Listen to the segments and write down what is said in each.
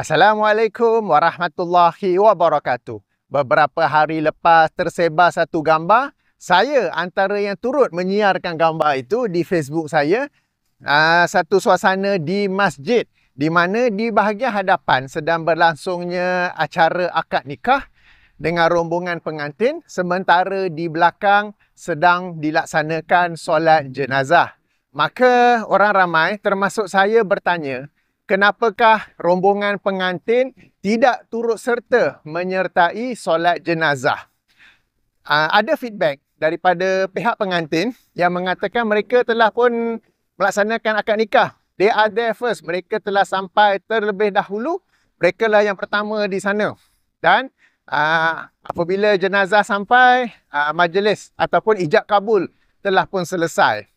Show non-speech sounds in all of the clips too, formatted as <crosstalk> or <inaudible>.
Assalamualaikum warahmatullahi wabarakatuh. Beberapa hari lepas tersebar satu gambar, saya antara yang turut menyiarkan gambar itu di Facebook saya, ah, satu suasana di masjid di mana di bahagian hadapan sedang berlangsungnya acara akad nikah dengan rombongan pengantin sementara di belakang sedang dilaksanakan solat jenazah. Maka orang ramai termasuk saya bertanya, kenapakah rombongan pengantin tidak turut serta menyertai solat jenazah. Uh, ada feedback daripada pihak pengantin yang mengatakan mereka telah pun melaksanakan akad nikah. They are there first. Mereka telah sampai terlebih dahulu. Mereka lah yang pertama di sana. Dan uh, apabila jenazah sampai, uh, majlis ataupun ijab kabul telah pun selesai.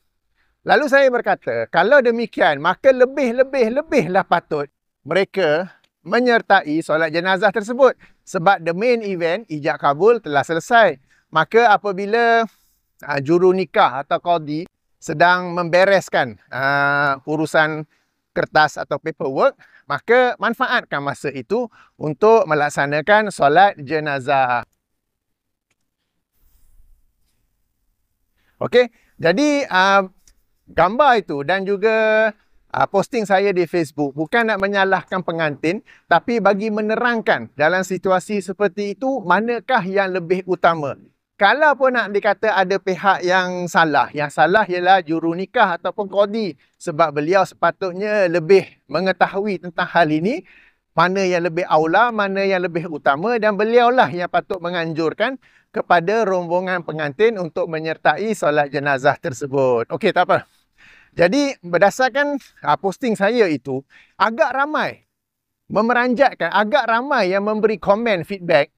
Lalu saya berkata, kalau demikian, maka lebih-lebih-lebihlah patut mereka menyertai solat jenazah tersebut. Sebab the main event, ijab kabul telah selesai. Maka apabila uh, juru nikah atau qadi sedang membereskan uh, urusan kertas atau paperwork, maka manfaatkan masa itu untuk melaksanakan solat jenazah. Okey, jadi... Uh, gambar itu dan juga uh, posting saya di Facebook bukan nak menyalahkan pengantin tapi bagi menerangkan dalam situasi seperti itu manakah yang lebih utama kalau pun nak dikata ada pihak yang salah yang salah ialah juru nikah ataupun kodi sebab beliau sepatutnya lebih mengetahui tentang hal ini mana yang lebih aula mana yang lebih utama dan beliaulah yang patut menganjurkan kepada rombongan pengantin untuk menyertai solat jenazah tersebut. Okey, tak apa. Jadi berdasarkan uh, posting saya itu agak ramai memeranjatkan agak ramai yang memberi komen feedback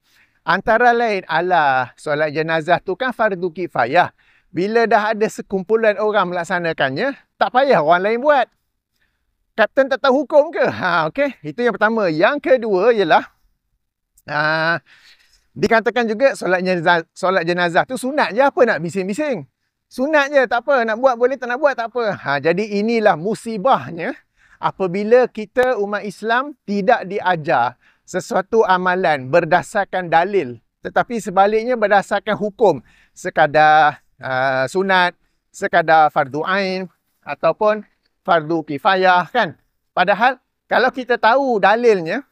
antara lain ala solat jenazah tu kan fardu kifayah bila dah ada sekumpulan orang melaksanakannya tak payah orang lain buat kapten tak tahu hukum ke ha okey itu yang pertama yang kedua ialah uh, dikatakan juga solat jenazah solat jenazah tu sunat je apa nak bising-bising Sunat je, tak apa. Nak buat boleh, tak nak buat, tak apa. Ha, jadi inilah musibahnya apabila kita umat Islam tidak diajar sesuatu amalan berdasarkan dalil. Tetapi sebaliknya berdasarkan hukum. Sekadar uh, sunat, sekadar fardu ain ataupun fardu kifayah kan. Padahal kalau kita tahu dalilnya,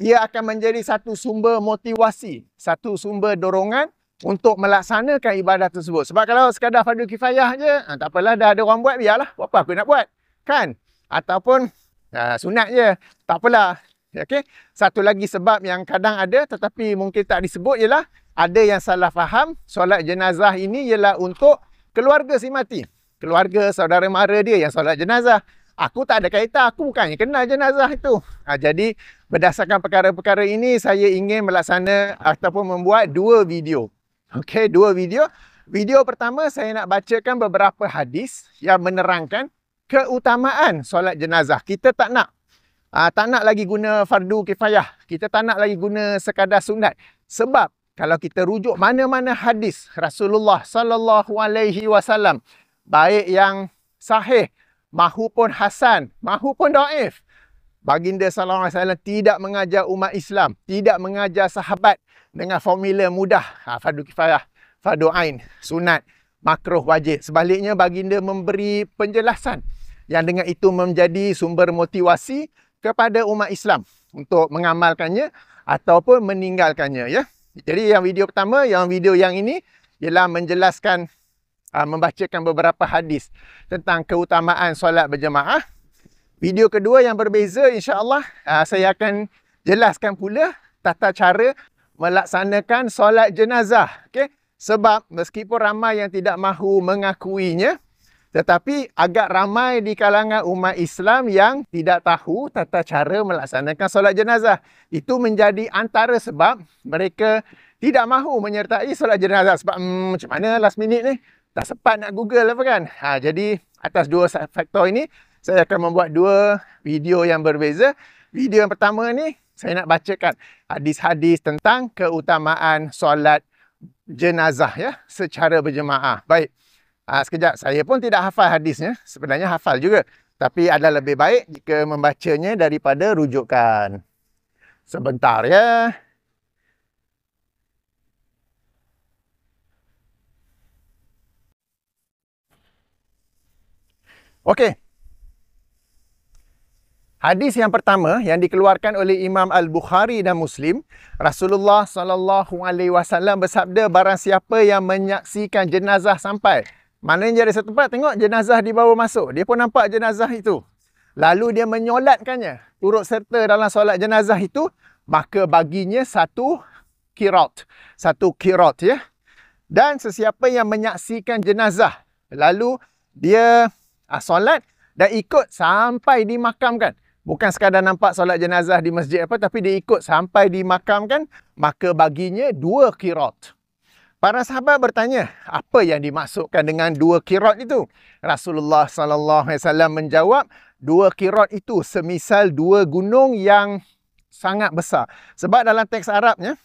ia akan menjadi satu sumber motivasi, satu sumber dorongan untuk melaksanakan ibadah tersebut. Sebab kalau sekadar fardu kifayah je, ha, tak apalah dah ada orang buat biarlah. Buat apa aku nak buat? Kan? Ataupun ha, sunat je. Tak apalah. Okey. Satu lagi sebab yang kadang ada tetapi mungkin tak disebut ialah ada yang salah faham solat jenazah ini ialah untuk keluarga si mati. Keluarga saudara mara dia yang solat jenazah. Aku tak ada kaitan. Aku bukannya kenal jenazah itu. Ha, jadi berdasarkan perkara-perkara ini saya ingin melaksana ataupun membuat dua video. Okey, dua video. Video pertama saya nak bacakan beberapa hadis yang menerangkan keutamaan solat jenazah. Kita tak nak aa, ah, tak nak lagi guna fardu kifayah. Kita tak nak lagi guna sekadar sunat. Sebab kalau kita rujuk mana-mana hadis Rasulullah sallallahu alaihi wasallam baik yang sahih mahupun hasan mahupun daif baginda sallallahu alaihi wasallam tidak mengajar umat Islam tidak mengajar sahabat dengan formula mudah ha, fardu kifarah fardu ain sunat makruh wajib sebaliknya baginda memberi penjelasan yang dengan itu menjadi sumber motivasi kepada umat Islam untuk mengamalkannya ataupun meninggalkannya ya jadi yang video pertama yang video yang ini ialah menjelaskan aa, ha, membacakan beberapa hadis tentang keutamaan solat berjemaah video kedua yang berbeza insyaallah ha, saya akan jelaskan pula tata cara melaksanakan solat jenazah. Okay? Sebab meskipun ramai yang tidak mahu mengakuinya, tetapi agak ramai di kalangan umat Islam yang tidak tahu tata cara melaksanakan solat jenazah. Itu menjadi antara sebab mereka tidak mahu menyertai solat jenazah. Sebab hmm, macam mana last minute ni? Tak sempat nak google apa kan? Ha, jadi atas dua faktor ini, saya akan membuat dua video yang berbeza. Video yang pertama ni saya nak bacakan hadis-hadis tentang keutamaan solat jenazah ya secara berjemaah. Baik. Ah sekejap saya pun tidak hafal hadisnya. Sebenarnya hafal juga. Tapi ada lebih baik jika membacanya daripada rujukan. Sebentar ya. Okey. Hadis yang pertama yang dikeluarkan oleh Imam Al-Bukhari dan Muslim, Rasulullah sallallahu alaihi wasallam bersabda barang siapa yang menyaksikan jenazah sampai, mana maknanya dari satu tempat tengok jenazah dibawa masuk, dia pun nampak jenazah itu. Lalu dia menyolatkannya, turut serta dalam solat jenazah itu, maka baginya satu kirat, satu kirat ya. Dan sesiapa yang menyaksikan jenazah, lalu dia ah, solat dan ikut sampai dimakamkan bukan sekadar nampak solat jenazah di masjid apa tapi dia ikut sampai dimakamkan maka baginya dua kirot. Para sahabat bertanya, apa yang dimasukkan dengan dua kirot itu? Rasulullah sallallahu alaihi wasallam menjawab, dua kirot itu semisal dua gunung yang sangat besar. Sebab dalam teks Arabnya,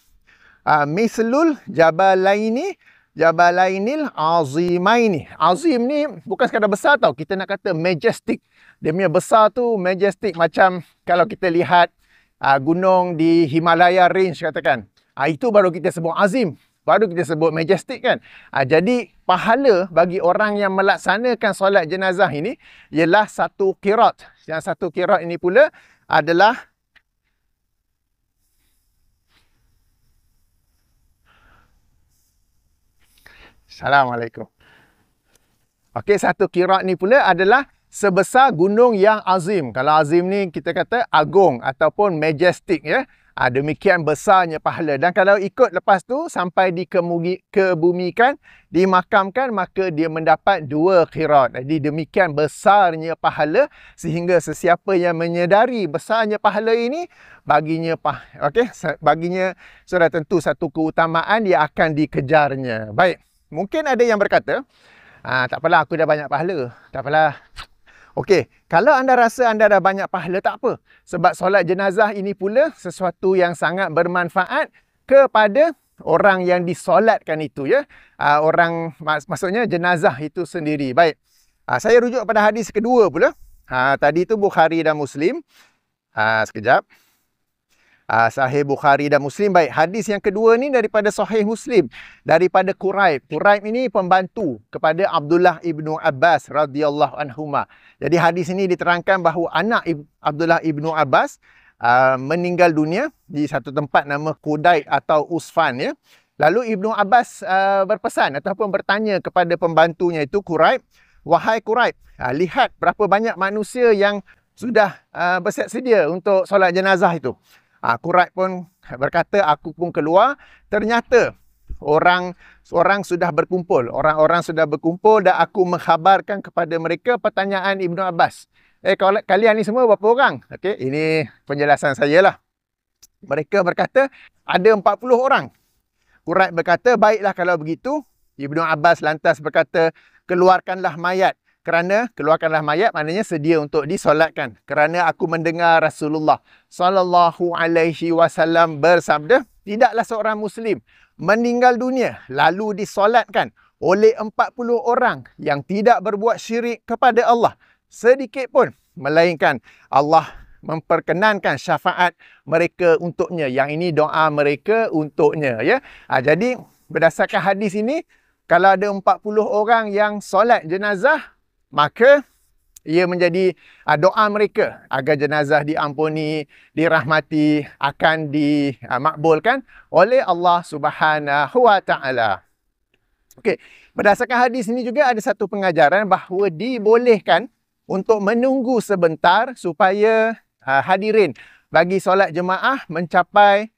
mislul jabalaini jabalainil azimaini. Azim ni bukan sekadar besar tau, kita nak kata majestic dia punya besar tu majestic macam kalau kita lihat uh, gunung di Himalaya range katakan. Uh, itu baru kita sebut azim, baru kita sebut majestic kan. Uh, jadi pahala bagi orang yang melaksanakan solat jenazah ini ialah satu kirat. Yang satu kirat ini pula adalah Assalamualaikum. Okey, satu kirat ni pula adalah sebesar gunung yang azim. Kalau azim ni kita kata agung ataupun majestic ya. Ha, demikian besarnya pahala. Dan kalau ikut lepas tu sampai dikemugi, kebumikan, dimakamkan maka dia mendapat dua khirat. Jadi demikian besarnya pahala sehingga sesiapa yang menyedari besarnya pahala ini baginya pah Okay, baginya sudah tentu satu keutamaan dia akan dikejarnya. Baik. Mungkin ada yang berkata, ah, tak apalah aku dah banyak pahala. Tak apalah. Okey, kalau anda rasa anda dah banyak pahala, tak apa. Sebab solat jenazah ini pula sesuatu yang sangat bermanfaat kepada orang yang disolatkan itu. ya. Uh, orang, mak maksudnya jenazah itu sendiri. Baik, uh, saya rujuk pada hadis kedua pula. Uh, tadi itu Bukhari dan Muslim. Uh, Sekejap uh, Sahih Bukhari dan Muslim. Baik, hadis yang kedua ni daripada Sahih Muslim daripada Quraib. Quraib ini pembantu kepada Abdullah Ibnu Abbas radhiyallahu anhuma. Jadi hadis ini diterangkan bahawa anak Ibn, Abdullah Ibnu Abbas uh, meninggal dunia di satu tempat nama Kudai atau Usfan ya. Lalu Ibnu Abbas uh, berpesan ataupun bertanya kepada pembantunya itu Quraib, "Wahai Quraib, uh, lihat berapa banyak manusia yang sudah uh, bersedia untuk solat jenazah itu. Aku ride pun berkata aku pun keluar Ternyata orang seorang sudah berkumpul Orang-orang sudah berkumpul dan aku menghabarkan kepada mereka pertanyaan Ibnu Abbas Eh kalau kalian ni semua berapa orang? Okey, ini penjelasan saya lah. Mereka berkata ada 40 orang. Quraib berkata, baiklah kalau begitu. Ibnu Abbas lantas berkata, keluarkanlah mayat kerana keluarkanlah mayat maknanya sedia untuk disolatkan kerana aku mendengar Rasulullah sallallahu alaihi wasallam bersabda tidaklah seorang muslim meninggal dunia lalu disolatkan oleh 40 orang yang tidak berbuat syirik kepada Allah sedikit pun melainkan Allah memperkenankan syafaat mereka untuknya yang ini doa mereka untuknya ya ha, jadi berdasarkan hadis ini kalau ada 40 orang yang solat jenazah maka ia menjadi ah, doa mereka agar jenazah diampuni, dirahmati, akan dimakbulkan ah, oleh Allah Subhanahu Wa Taala. Okey, berdasarkan hadis ini juga ada satu pengajaran bahawa dibolehkan untuk menunggu sebentar supaya ah, hadirin bagi solat jemaah mencapai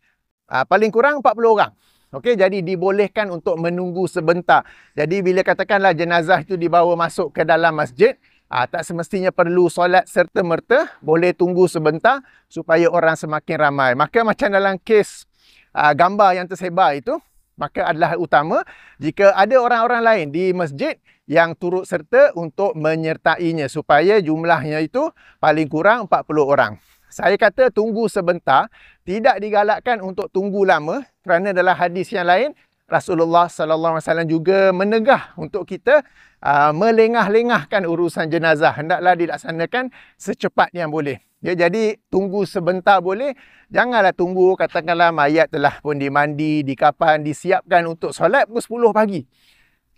paling kurang 40 orang. Okey, jadi dibolehkan untuk menunggu sebentar. Jadi bila katakanlah jenazah itu dibawa masuk ke dalam masjid, aa, ah, tak semestinya perlu solat serta-merta, boleh tunggu sebentar supaya orang semakin ramai. Maka macam dalam kes aa, ah, gambar yang tersebar itu, maka adalah utama jika ada orang-orang lain di masjid yang turut serta untuk menyertainya supaya jumlahnya itu paling kurang 40 orang. Saya kata tunggu sebentar, tidak digalakkan untuk tunggu lama kerana dalam hadis yang lain Rasulullah sallallahu alaihi wasallam juga menegah untuk kita uh, melengah-lengahkan urusan jenazah hendaklah dilaksanakan secepat yang boleh. Ya jadi tunggu sebentar boleh, janganlah tunggu katakanlah mayat telah pun dimandi, dikapan, disiapkan untuk solat pukul 10 pagi.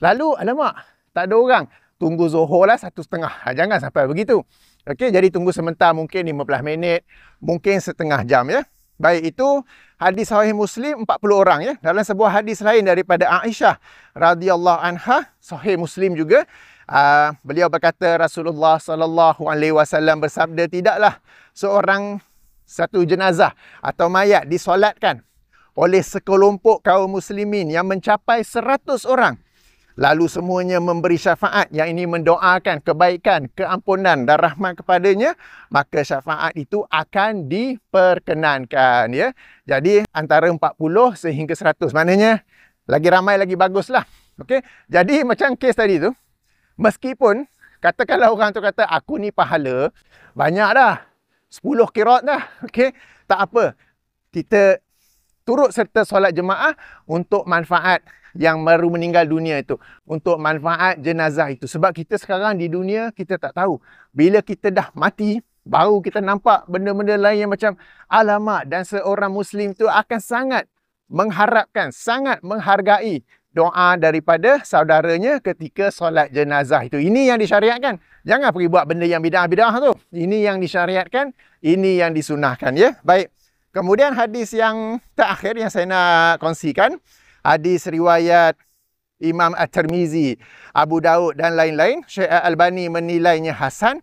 Lalu alamak, tak ada orang. Tunggu Zuhur lah satu setengah. Ha, jangan sampai begitu. Okey, jadi tunggu sebentar mungkin 15 minit, mungkin setengah jam ya. Baik itu hadis sahih Muslim 40 orang ya. Dalam sebuah hadis lain daripada Aisyah radhiyallahu anha, sahih Muslim juga, uh, beliau berkata Rasulullah sallallahu alaihi wasallam bersabda tidaklah seorang satu jenazah atau mayat disolatkan oleh sekelompok kaum muslimin yang mencapai 100 orang Lalu semuanya memberi syafaat yang ini mendoakan kebaikan, keampunan dan rahmat kepadanya, maka syafaat itu akan diperkenankan. Ya? Jadi antara 40 sehingga 100. Maknanya lagi ramai lagi baguslah. Okay? Jadi macam kes tadi tu, meskipun katakanlah orang tu kata aku ni pahala, banyak dah. 10 kirot dah. Okay? Tak apa. Kita turut serta solat jemaah untuk manfaat yang baru meninggal dunia itu untuk manfaat jenazah itu. Sebab kita sekarang di dunia, kita tak tahu. Bila kita dah mati, baru kita nampak benda-benda lain yang macam alamak dan seorang Muslim itu akan sangat mengharapkan, sangat menghargai doa daripada saudaranya ketika solat jenazah itu. Ini yang disyariatkan. Jangan pergi buat benda yang bidah-bidah tu. Ini yang disyariatkan, ini yang disunahkan ya. Baik. Kemudian hadis yang terakhir yang saya nak kongsikan hadis riwayat Imam At-Tirmizi, Abu Daud dan lain-lain. Syekh Al-Albani menilainya hasan.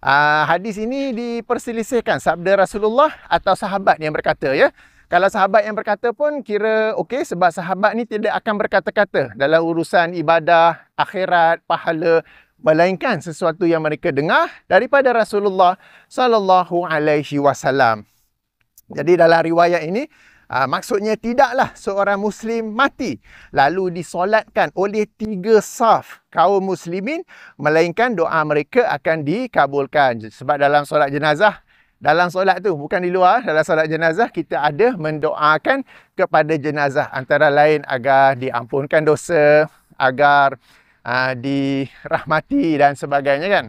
Ah, hadis ini diperselisihkan sabda Rasulullah atau sahabat yang berkata ya. Kalau sahabat yang berkata pun kira okey sebab sahabat ni tidak akan berkata-kata dalam urusan ibadah, akhirat, pahala melainkan sesuatu yang mereka dengar daripada Rasulullah sallallahu alaihi wasallam. Jadi dalam riwayat ini Ha, maksudnya tidaklah seorang Muslim mati lalu disolatkan oleh tiga saf kaum Muslimin melainkan doa mereka akan dikabulkan. Sebab dalam solat jenazah, dalam solat tu bukan di luar, dalam solat jenazah kita ada mendoakan kepada jenazah antara lain agar diampunkan dosa, agar ha, dirahmati dan sebagainya kan.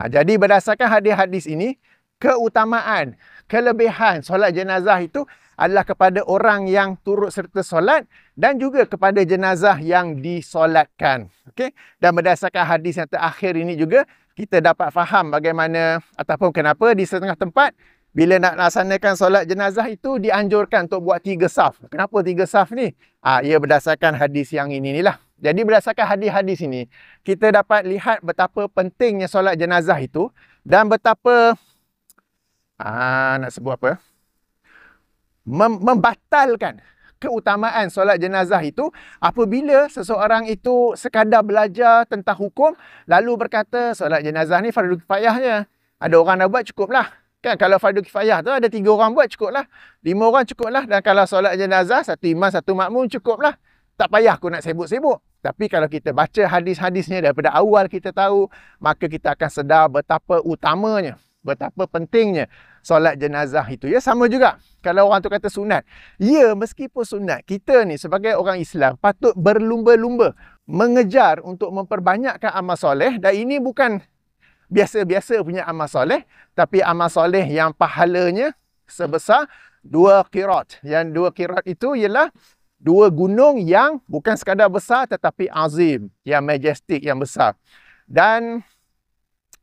Ha, jadi berdasarkan hadis-hadis ini, keutamaan kelebihan solat jenazah itu adalah kepada orang yang turut serta solat dan juga kepada jenazah yang disolatkan. Okey. Dan berdasarkan hadis yang terakhir ini juga kita dapat faham bagaimana ataupun kenapa di setengah tempat bila nak laksanakan solat jenazah itu dianjurkan untuk buat tiga saf. Kenapa tiga saf ni? Ah ha, ia berdasarkan hadis yang ini inilah. Jadi berdasarkan hadis-hadis ini, kita dapat lihat betapa pentingnya solat jenazah itu dan betapa Ah nak sebut apa? Mem membatalkan keutamaan solat jenazah itu apabila seseorang itu sekadar belajar tentang hukum lalu berkata solat jenazah ni fardu kifayahnya. Ada orang dah buat cukuplah. Kan kalau fardu kifayah tu ada tiga orang buat cukuplah. Lima orang cukuplah dan kalau solat jenazah satu imam satu makmum cukuplah. Tak payah aku nak sibuk-sibuk. Tapi kalau kita baca hadis-hadisnya daripada awal kita tahu maka kita akan sedar betapa utamanya betapa pentingnya solat jenazah itu. Ya, sama juga kalau orang tu kata sunat. Ya, meskipun sunat, kita ni sebagai orang Islam patut berlumba-lumba mengejar untuk memperbanyakkan amal soleh dan ini bukan biasa-biasa punya amal soleh tapi amal soleh yang pahalanya sebesar dua kirat. Yang dua kirat itu ialah dua gunung yang bukan sekadar besar tetapi azim, yang majestik, yang besar. Dan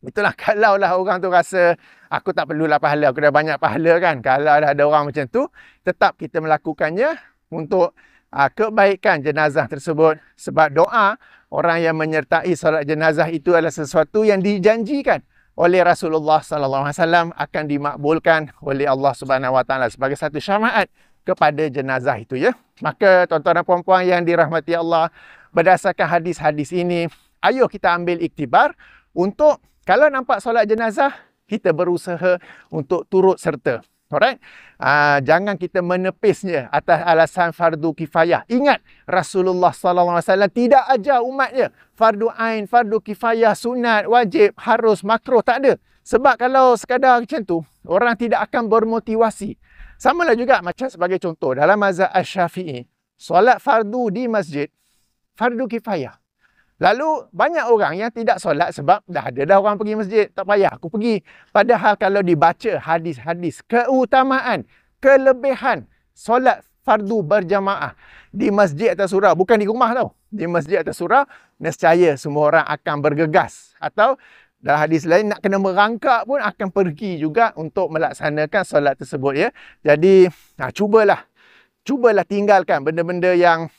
Itulah <laughs> kalau lah orang tu rasa aku tak perlulah pahala, aku dah banyak pahala kan. Kalau dah ada orang macam tu, tetap kita melakukannya untuk uh, kebaikan jenazah tersebut. Sebab doa orang yang menyertai solat jenazah itu adalah sesuatu yang dijanjikan oleh Rasulullah sallallahu alaihi wasallam akan dimakbulkan oleh Allah Subhanahu wa taala sebagai satu syafaat kepada jenazah itu ya. Maka tuan-tuan dan puan-puan yang dirahmati Allah, berdasarkan hadis-hadis ini, ayo kita ambil iktibar untuk kalau nampak solat jenazah, kita berusaha untuk turut serta. Alright? Aa, ah, jangan kita menepisnya atas alasan fardu kifayah. Ingat Rasulullah sallallahu alaihi wasallam tidak ajar umatnya fardu ain, fardu kifayah, sunat, wajib, harus, makruh tak ada. Sebab kalau sekadar macam tu, orang tidak akan bermotivasi. Samalah juga macam sebagai contoh dalam mazhab Asy-Syafi'i, solat fardu di masjid fardu kifayah. Lalu banyak orang yang tidak solat sebab dah ada dah orang pergi masjid, tak payah aku pergi. Padahal kalau dibaca hadis-hadis keutamaan, kelebihan solat fardu berjamaah di masjid atau surau, bukan di rumah tau. Di masjid atau surau, nescaya semua orang akan bergegas atau dalam hadis lain nak kena merangkak pun akan pergi juga untuk melaksanakan solat tersebut ya. Jadi, nah, cubalah. Cubalah tinggalkan benda-benda yang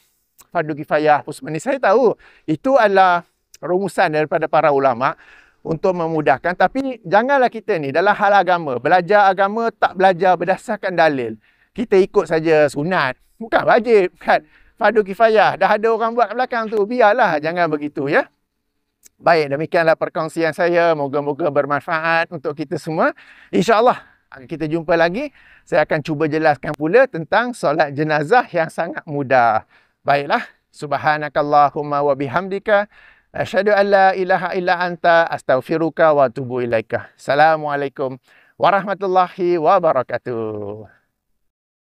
fardu kifayah pun sebenarnya saya tahu itu adalah rumusan daripada para ulama untuk memudahkan tapi janganlah kita ni dalam hal agama belajar agama tak belajar berdasarkan dalil kita ikut saja sunat bukan wajib kan fardu kifayah dah ada orang buat belakang tu biarlah jangan begitu ya baik demikianlah perkongsian saya moga-moga bermanfaat untuk kita semua insyaallah kita jumpa lagi saya akan cuba jelaskan pula tentang solat jenazah yang sangat mudah Baiklah. Subhanakallahumma wa bihamdika. Asyadu an la ilaha illa anta astaghfiruka wa tubu ilaika. Assalamualaikum warahmatullahi wabarakatuh.